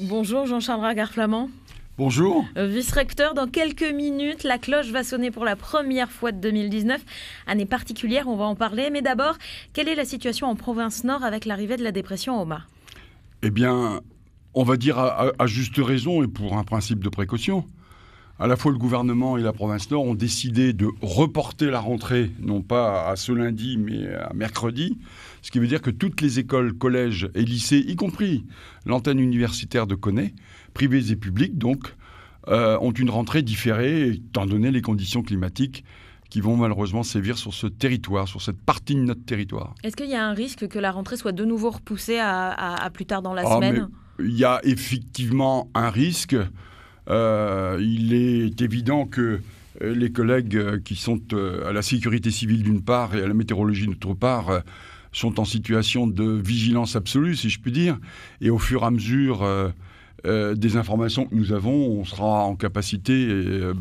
Bonjour Jean-Charles Ragard-Flamand. Bonjour. Euh, vice-recteur, dans quelques minutes, la cloche va sonner pour la première fois de 2019. Année particulière, on va en parler. Mais d'abord, quelle est la situation en province nord avec l'arrivée de la dépression au Eh bien, on va dire à, à, juste raison et pour un principe de précaution. À la fois le gouvernement et la province nord ont décidé de reporter la rentrée, non pas à ce lundi, mais à mercredi, ce qui veut dire que toutes les écoles, collèges et lycées, y compris l'antenne universitaire de Connais, privées et publiques donc, euh, ont une rentrée différée, étant donné les conditions climatiques qui vont malheureusement sévir sur ce territoire, sur cette partie de notre territoire. Est-ce qu'il y a un risque que la rentrée soit de nouveau repoussée à, plus tard dans la ah, semaine Il y a effectivement un risque. Euh, il est évident que euh, les collègues qui sont à la sécurité civile d'une part et à la météorologie d'autre part sont en situation de vigilance absolue, si je puis dire, et au fur et à mesure euh, euh, des informations que nous avons, on sera en capacité, euh,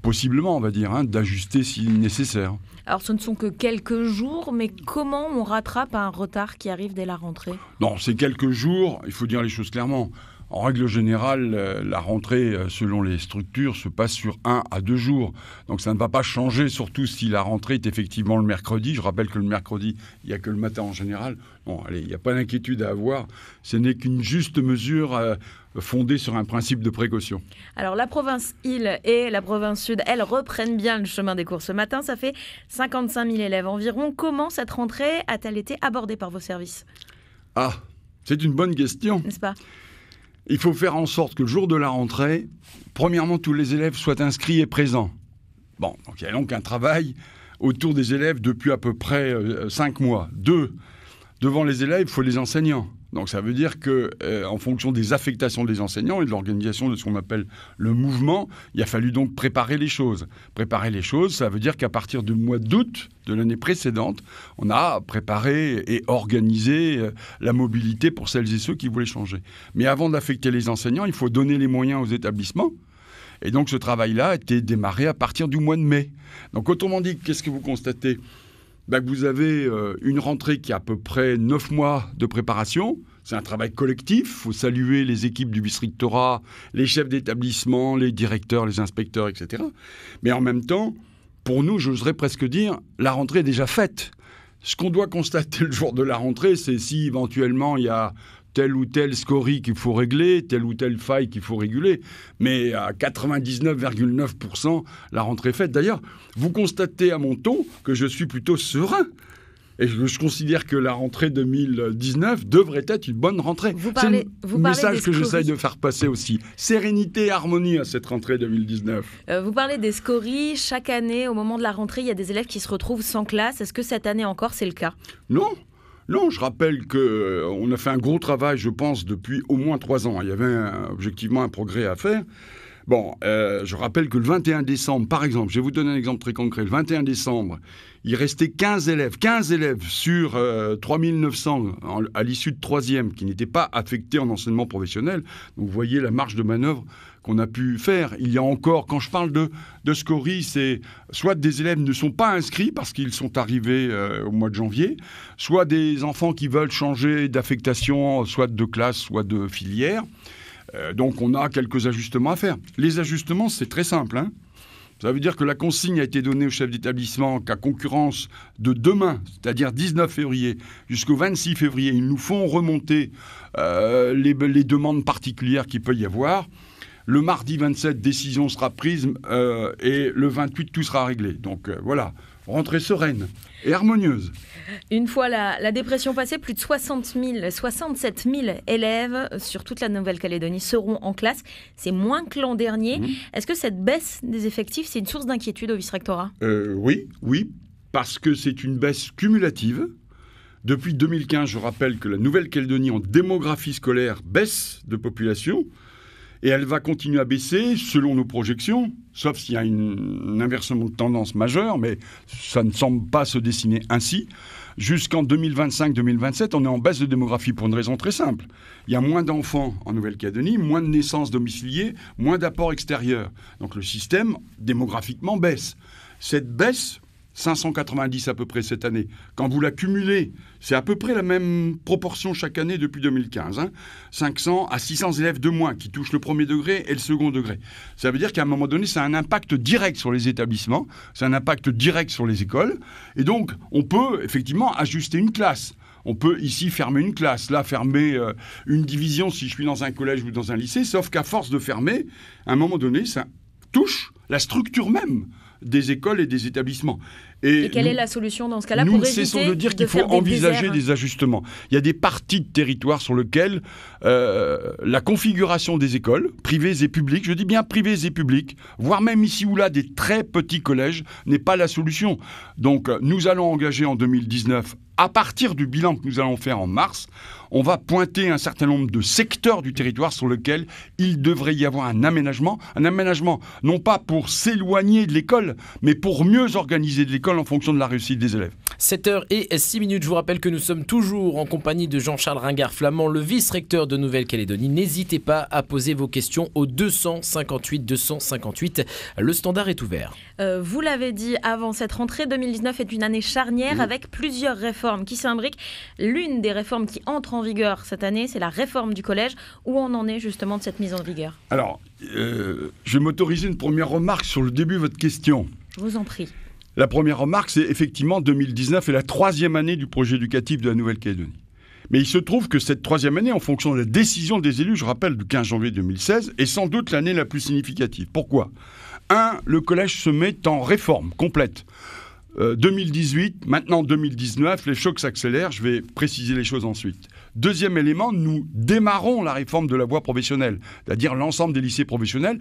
possiblement, on va dire, hein, d'ajuster si nécessaire. Alors ce ne sont que quelques jours, mais comment on rattrape un retard qui arrive dès la rentrée Non, ces quelques jours, il faut dire les choses clairement. En règle générale, euh, la rentrée, euh, selon les structures, se passe sur un à deux jours. Donc ça ne va pas changer, surtout si la rentrée est effectivement le mercredi. Je rappelle que le mercredi, il n'y a que le matin en général. Bon, allez, il n'y a pas d'inquiétude à avoir. Ce n'est qu'une juste mesure. Euh, fondée sur un principe de précaution. Alors la province Île et la province Sud, elles reprennent bien le chemin des cours ce matin. Ça fait 55 000 élèves environ. Comment cette rentrée a-t-elle été abordée par vos services Ah, c'est une bonne question. N'est-ce pas il faut faire en sorte que le jour de la rentrée, premièrement, tous les élèves soient inscrits et présents. Bon, donc il y a donc un travail autour des élèves depuis à peu près euh, cinq mois. Deux, devant les élèves, il faut les enseignants. Donc ça veut dire que, euh, en fonction des affectations des enseignants et de l'organisation de ce qu'on appelle le mouvement, il a fallu donc préparer les choses. Préparer les choses, ça veut dire qu'à partir du mois d'août de l'année précédente, on a préparé et organisé euh, la mobilité pour celles et ceux qui voulaient changer. Mais avant d'affecter les enseignants, il faut donner les moyens aux établissements. Et donc ce travail-là a été démarré à partir du mois de mai. Donc autrement dit, qu'est-ce que vous constatez ben, vous avez euh, une rentrée qui a à peu près 9 mois de préparation. C'est un travail collectif. Il faut saluer les équipes du districtorat, les chefs d'établissement, les directeurs, les inspecteurs, etc. Mais en même temps, pour nous, j'oserais presque dire, la rentrée est déjà faite. Ce qu'on doit constater le jour de la rentrée, c'est si éventuellement il y a telle ou telle scorie qu'il faut régler, telle ou telle faille qu'il faut réguler. Mais à 99,9%, la rentrée est faite. D'ailleurs, vous constatez à mon ton que je suis plutôt serein. Et je, considère que la rentrée 2019 devrait être une bonne rentrée. Vous parlez, vous parlez que j'essaye de faire passer aussi. Sérénité et harmonie à cette rentrée 2019. Euh, vous parlez des scories. Chaque année, au moment de la rentrée, il y a des élèves qui se retrouvent sans classe. Est-ce que cette année encore, c'est le cas Non, non, je rappelle que euh, on a fait un gros travail, je pense, depuis au moins trois ans. Il y avait objectivement un progrès à faire. Bon, euh, je rappelle que le 21 décembre, par exemple, je vais vous donner un exemple très concret. Le 21 décembre, il restait 15 élèves, 15 élèves sur 3 euh, 3900 à l'issue de troisième qui n'étaient pas affectés en enseignement professionnel. Donc, vous voyez la marge de manœuvre qu'on a pu faire. Il y a encore, quand je parle de, de scories, c'est soit des élèves ne sont pas inscrits parce qu'ils sont arrivés euh, au mois de janvier, soit des enfants qui veulent changer d'affectation, soit de classe, soit de filière. Euh, donc on a quelques ajustements à faire. Les ajustements, c'est très simple. Hein. ça veut dire que la consigne a été donnée au chef d'établissement qu'à concurrence de demain, c'est-à-dire 19 février, jusqu'au 26 février, ils nous font remonter euh, les, demandes particulières qu'il peut y avoir. Le mardi 27, décision sera prise euh, et le 28, tout sera réglé. Donc voilà rentrée sereine et harmonieuse. Une fois la, dépression passée, plus de 60 000, 67 000 élèves sur toute la Nouvelle-Calédonie seront en classe. C'est moins que l'an dernier. Mmh. Est-ce que cette baisse des effectifs, c'est une source d'inquiétude au vice-rectorat euh, Oui, oui, parce que c'est une baisse cumulative. Depuis 2015, je rappelle que la Nouvelle-Calédonie en démographie scolaire baisse de population et elle va continuer à baisser selon nos projections sauf s'il y a un inversement de tendance majeur, mais ça ne semble pas se dessiner ainsi. Jusqu'en 2025-2027, on est en baisse de démographie pour une raison très simple. Il y a moins d'enfants en Nouvelle-Calédonie, moins de naissances domiciliées, moins d'apports extérieurs. Donc le système démographiquement baisse. Cette baisse, 590 à peu près cette année. Quand vous l'accumulez, c'est à peu près la même proportion chaque année depuis 2015. 500 hein. à 600 élèves de moins qui touchent le premier degré et le second degré. Ça veut dire qu'à un moment donné, ça a un impact direct sur les établissements, C'est un impact direct sur les écoles. Et donc, on peut effectivement ajuster une classe. On peut ici fermer une classe, là fermer euh, une division si je suis dans un collège ou dans un lycée, sauf qu'à force de fermer, à un moment donné, ça touche la structure même des écoles et des établissements. Et, quelle est la solution dans ce cas-là Nous cessons de dire qu'il faut envisager des, ajustements. Il y a des parties de territoire sur lesquelles euh, la configuration des écoles, privées et publiques, je dis bien privées et publiques, voire même ici ou là des très petits collèges, n'est pas la solution. Donc euh, nous allons engager en 2019 à partir du bilan que nous allons faire en mars, on va pointer un certain nombre de secteurs du territoire sur lesquels il devrait y avoir un aménagement, un aménagement non pas pour s'éloigner de l'école, mais pour mieux organiser de l'école en fonction de la réussite des élèves. 7h et 6 minutes, je vous rappelle que nous sommes toujours en compagnie de Jean-Charles Ringard Flamand, le vice-recteur de Nouvelle-Calédonie. N'hésitez pas à poser vos questions au 258 258. Le standard est ouvert. Euh, vous l'avez dit avant cette rentrée, 2019 est une année charnière avec plusieurs réformes qui s'imbriquent. L'une des réformes qui entre en vigueur cette année, c'est la réforme du collège. Où on en est justement de cette mise en vigueur Alors, euh, je vais m'autoriser une première remarque sur le début de votre question. Je vous en prie. La première remarque, c'est effectivement 2019 est la troisième année du projet éducatif de la Nouvelle-Calédonie. Mais il se trouve que cette troisième année, en fonction de la décision des élus, je rappelle, du 15 janvier 2016, est sans doute l'année la plus significative. Pourquoi Un, le collège se met en réforme complète. 2018, euh, maintenant 2019, les chocs s'accélèrent, je vais préciser les choses ensuite. Deuxième élément, nous démarrons la réforme de la voie professionnelle, c'est-à-dire l'ensemble des lycées professionnels,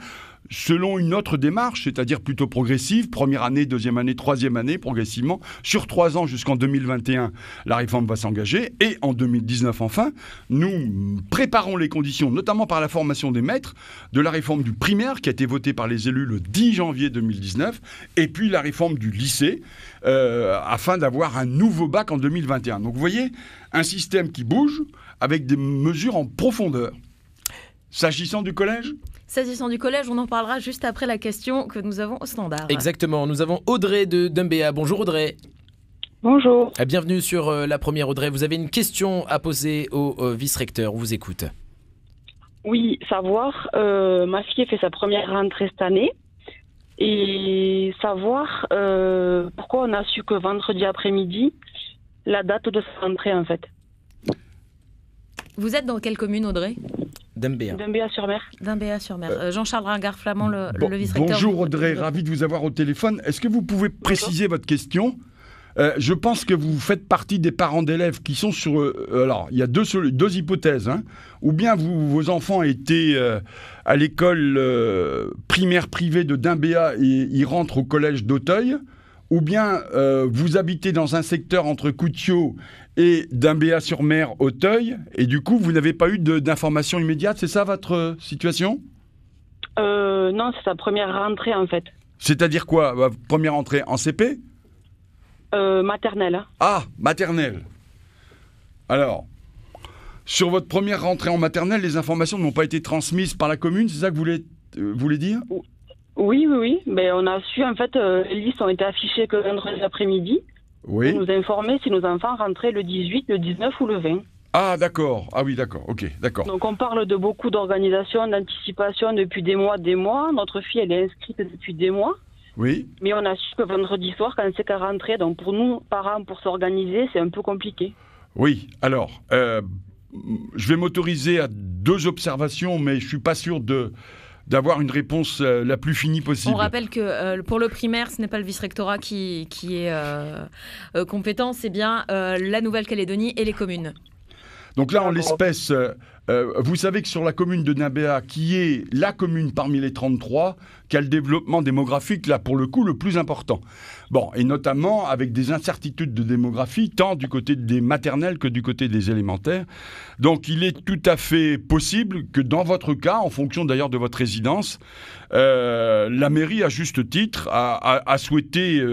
selon une autre démarche, c'est-à-dire plutôt progressive, première année, deuxième année, troisième année, progressivement, sur trois ans jusqu'en 2021, la réforme va s'engager, et en 2019 enfin, nous préparons les conditions, notamment par la formation des maîtres, de la réforme du primaire qui a été votée par les élus le 10 janvier 2019, et puis la réforme du lycée, euh, afin d'avoir un nouveau bac en 2021. Donc vous voyez, un système qui bouge avec des mesures en profondeur. S'agissant du collège S'agissant du collège, on en parlera juste après la question que nous avons au standard. Exactement, nous avons Audrey de Dumbéa. Bonjour Audrey. Bonjour. Euh, bienvenue sur euh, la première Audrey. Vous avez une question à poser au vice-recteur, on vous écoute. Oui, savoir, Masquier euh, ma fille fait sa première rentrée cette année et savoir pourquoi on a su que vendredi après-midi, la date de son rentrée en fait. Vous êtes dans quelle commune, Audrey Dembéa. sur mer. dimbéa sur mer. Euh, euh, Jean-Charles Ringard Flamand, le, vice-recteur. Bonjour Audrey, ravi de vous avoir au téléphone. Est-ce que vous pouvez préciser votre question euh, je pense que vous faites partie des parents d'élèves qui sont sur. alors, il y a deux, hypothèses. Hein. ou bien vos enfants étaient à l'école primaire privée de Dimbéa et ils rentrent au collège d'Auteuil ou bien euh, vous habitez dans un secteur entre Coutio et d'Imbéa-sur-Mer, Auteuil, et du coup, vous n'avez pas eu d'informations immédiates, c'est ça votre euh, situation euh, Non, c'est sa première rentrée en fait. C'est-à-dire quoi bah, Première rentrée en CP Maternelle. Ah, maternelle. Alors, sur votre première rentrée en maternelle, les informations n'ont pas été transmises par la commune, c'est ça que vous voulez, voulez dire oui, oui, oui. Mais ben, on a su, en fait, euh, les listes ont été affichées que vendredi après-midi. Oui. Pour nous informer si nos enfants rentraient le 18, le 19 ou le 20. Ah, d'accord. Ah oui, d'accord. Ok, d'accord. Donc, on parle de beaucoup d'organisation, d'anticipation depuis des mois, des mois. Notre fille, elle est inscrite depuis des mois. Oui. Mais on a su que vendredi soir, quand c'est qu'à rentrer, donc pour nous, parents, pour s'organiser, c'est un peu compliqué. Oui. Alors, euh, je vais m'autoriser à deux observations, mais je suis pas sûr de d'avoir une réponse euh, la plus finie possible. On rappelle que euh, pour le primaire, ce n'est pas le vice-rectorat qui, qui est euh, compétent, c'est bien la Nouvelle-Calédonie et les communes. Donc là, en l'espèce, euh, euh, vous savez que sur la commune de Nabéa, qui est la commune parmi les 33, qui a le développement démographique, là, pour le coup, le plus important. Bon, et notamment avec des incertitudes de démographie, tant du côté des maternelles que du côté des élémentaires. Donc il est tout à fait possible que dans votre cas, en fonction d'ailleurs de votre résidence, euh, la mairie, à juste titre, a, souhaité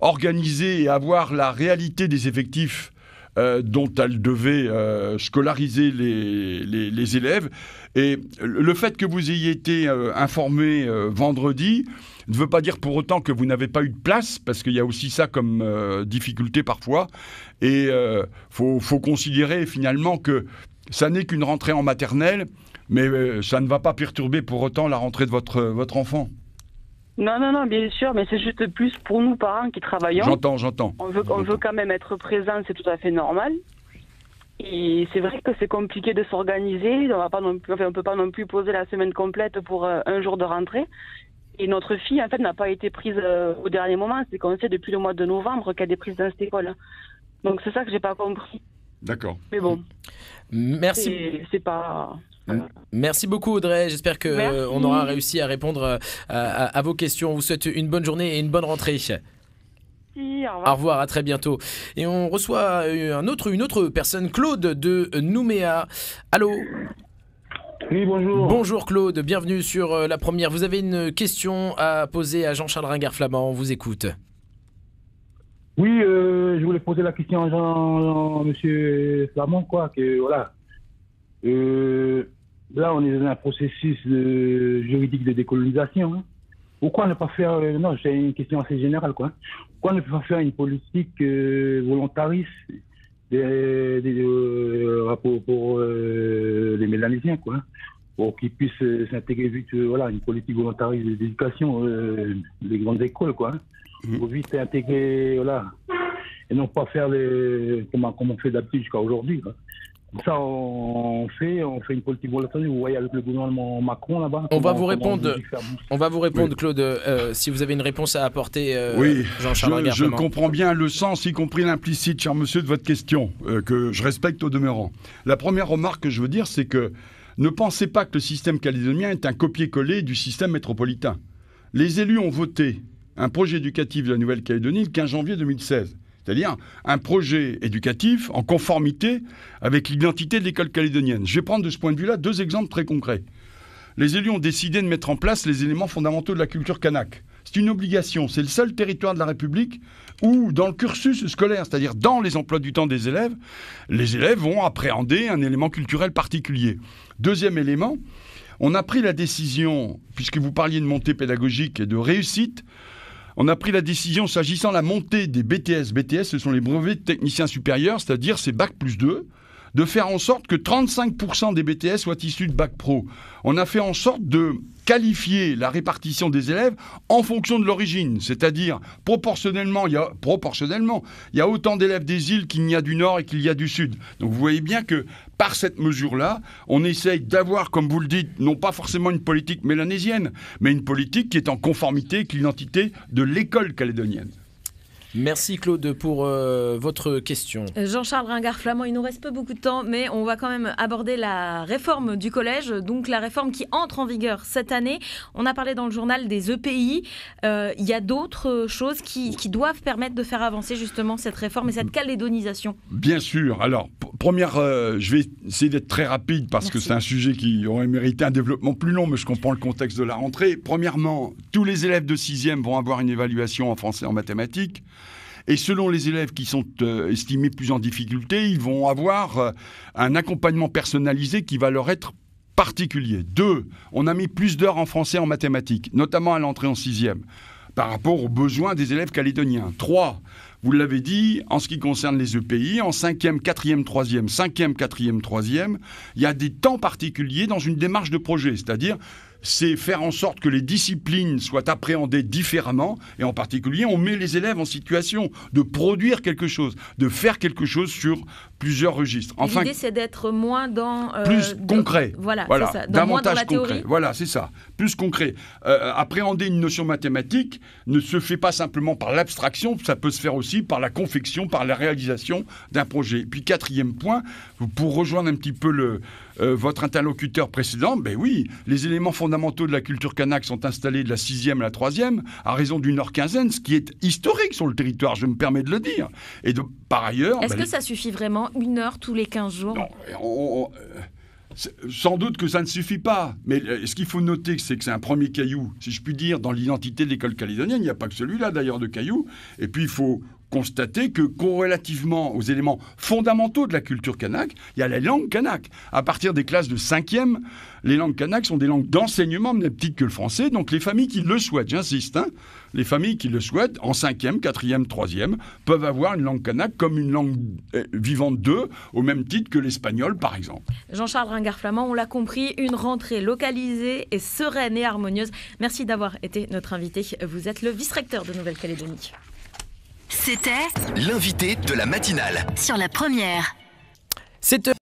organiser et avoir la réalité des effectifs euh, dont elle devait euh, scolariser les, élèves. Et le fait que vous ayez été euh, informé vendredi ne veut pas dire pour autant que vous n'avez pas eu de place, parce qu'il y a aussi ça comme difficulté parfois. Et il faut, considérer finalement que ça n'est qu'une rentrée en maternelle mais ça ne va pas perturber pour autant la rentrée de votre enfant. Non, non, non, bien sûr, mais c'est juste plus pour nous, parents qui travaillons. J'entends, j'entends. On veut, on veut quand même être présent, c'est tout à fait normal. Et c'est vrai que c'est compliqué de s'organiser. On va pas on peut pas non plus poser la semaine complète pour euh, un jour de rentrée. Et notre fille, en fait, n'a pas été prise euh, au dernier moment. C'est qu'on sait depuis le mois de novembre qu'elle est prise dans cette école. Donc c'est ça que j'ai pas compris. D'accord. Mais bon. Merci. C'est pas. Merci beaucoup Audrey, j'espère qu'on euh, aura réussi à répondre euh, à, vos questions. On vous souhaite une bonne journée et une bonne rentrée. au, revoir. à très bientôt. Et on reçoit euh, un autre, une autre personne, Claude de Nouméa. Allô Oui, bonjour. Bonjour Claude, bienvenue sur la première. Vous avez une question à poser à Jean-Charles Ringard-Flamand, on vous écoute. Oui, je voulais poser la question à Jean, Monsieur Flamand, quoi, que voilà. Euh, Là, on est dans un processus juridique de décolonisation. Hein. Pourquoi ne pas faire. Euh, non, c'est une question assez générale, quoi. Hein. Pourquoi ne pas faire une politique euh, volontariste des, euh, pour, les Mélanésiens, quoi hein. Pour qu'ils puissent s'intégrer vite, voilà, une politique volontariste d'éducation, des grandes écoles, quoi. Mhm. Pour vite intégrer, voilà. Et non pas faire les, comment comme on fait d'habitude jusqu'à aujourd'hui, ça, on fait, on fait une politique vous voyez, avec le gouvernement Macron là-bas. On, va vous répondre, on va vous répondre, Claude, euh, si vous avez une réponse à apporter, euh, oui, Jean-Charles je, je, comprends bien le sens, y compris l'implicite, cher monsieur, de votre question, euh, que je respecte au demeurant. La première remarque que je veux dire, c'est que ne pensez pas que le système calédonien est un copier-coller du système métropolitain. Les élus ont voté un projet éducatif de la Nouvelle-Calédonie le 15 janvier 2016. C'est-à-dire un projet éducatif en conformité avec l'identité de l'école calédonienne. Je vais prendre de ce point de vue-là deux exemples très concrets. Les élus ont décidé de mettre en place les éléments fondamentaux de la culture kanak. C'est une obligation. C'est le seul territoire de la République où, dans le cursus scolaire, c'est-à-dire dans les emplois du temps des élèves, les élèves vont appréhender un élément culturel particulier. Deuxième élément, on a pris la décision, puisque vous parliez de montée pédagogique et de réussite, on a pris la décision s'agissant la montée des BTS. BTS, ce sont les brevets techniciens supérieurs, c'est-à-dire c'est Bac plus 2 de faire en sorte que 35% des BTS soient issus de bac pro. On a fait en sorte de qualifier la répartition des élèves en fonction de l'origine, c'est-à-dire proportionnellement, il y a, proportionnellement, il y autant d'élèves des îles qu'il y a du nord et qu'il y a du sud. Donc vous voyez bien que par cette mesure-là, on essaye d'avoir, comme vous le dites, non pas forcément une politique mélanésienne, mais une politique qui est en conformité avec l'identité de l'école calédonienne. Merci Claude pour euh, votre question. Euh, Jean-Charles Ringard-Flamand, il nous reste peu beaucoup de temps, mais on va quand même aborder la réforme du collège, donc la réforme qui entre en vigueur cette année. On a parlé dans le journal des EPI. Euh, il y a d'autres choses qui, doivent permettre de faire avancer justement cette réforme et cette calédonisation. Bien sûr. Alors, première, je vais essayer d'être très rapide parce que c'est un sujet qui aurait mérité un développement plus long, mais je comprends le contexte de la rentrée. Premièrement, tous les élèves de 6e vont avoir une évaluation en français et en mathématiques. Et selon les élèves qui sont euh, estimés plus en difficulté, ils vont avoir euh, un accompagnement personnalisé qui va leur être particulier. Deux, on a mis plus d'heures en français en mathématiques, notamment à l'entrée en sixième, par rapport aux besoins des élèves calédoniens. Trois, vous l'avez dit, en ce qui concerne les EPI, en cinquième, quatrième, troisième, cinquième, quatrième, troisième, il y a des temps particuliers dans une démarche de projet, c'est-à-dire c'est faire en sorte que les disciplines soient appréhendées différemment, et en particulier, on met les élèves en situation de produire quelque chose, de faire quelque chose sur plusieurs registres. L'idée, c'est d'être moins dans... Euh, plus concret. voilà, c'est ça, davantage concret. Voilà, c'est ça. Plus concret. Euh, appréhender une notion mathématique ne se fait pas simplement par l'abstraction, ça peut se faire aussi par la confection, par la réalisation d'un projet. Puis quatrième point, pour rejoindre un petit peu le, euh, votre interlocuteur précédent, ben oui, les éléments fondamentaux de la culture kanak sont installés de la sixième à la troisième, à raison d'une heure quinzaine, ce qui est historique sur le territoire, je me permets de le dire. Et de, par ailleurs... Est-ce ben que ça suffit vraiment une heure tous les 15 jours euh, sans doute que ça ne suffit pas, mais euh, ce qu'il faut noter, c'est que c'est un premier caillou, si je puis dire, dans l'identité de l'école calédonienne. Il n'y a pas que celui-là, d'ailleurs, de caillou. Et puis, il faut constater que corrélativement aux éléments fondamentaux de la culture kanak, il y a la langue kanak. À partir des classes de 5e, les langues kanak sont des langues d'enseignement même petites que le français. Donc les familles qui le souhaitent, j'insiste, hein, les familles qui le souhaitent, en 5e, 4e, 3e, peuvent avoir une langue kanak comme une langue euh, vivante d'eux, au même titre que l'espagnol, par exemple. Jean-Charles Ringard-Flamand, on l'a compris, une rentrée localisée et sereine et harmonieuse. Merci d'avoir été notre invité. Vous êtes le vice-recteur de Nouvelle-Calédonie. C'était l'invité de la matinale sur la première. C'était...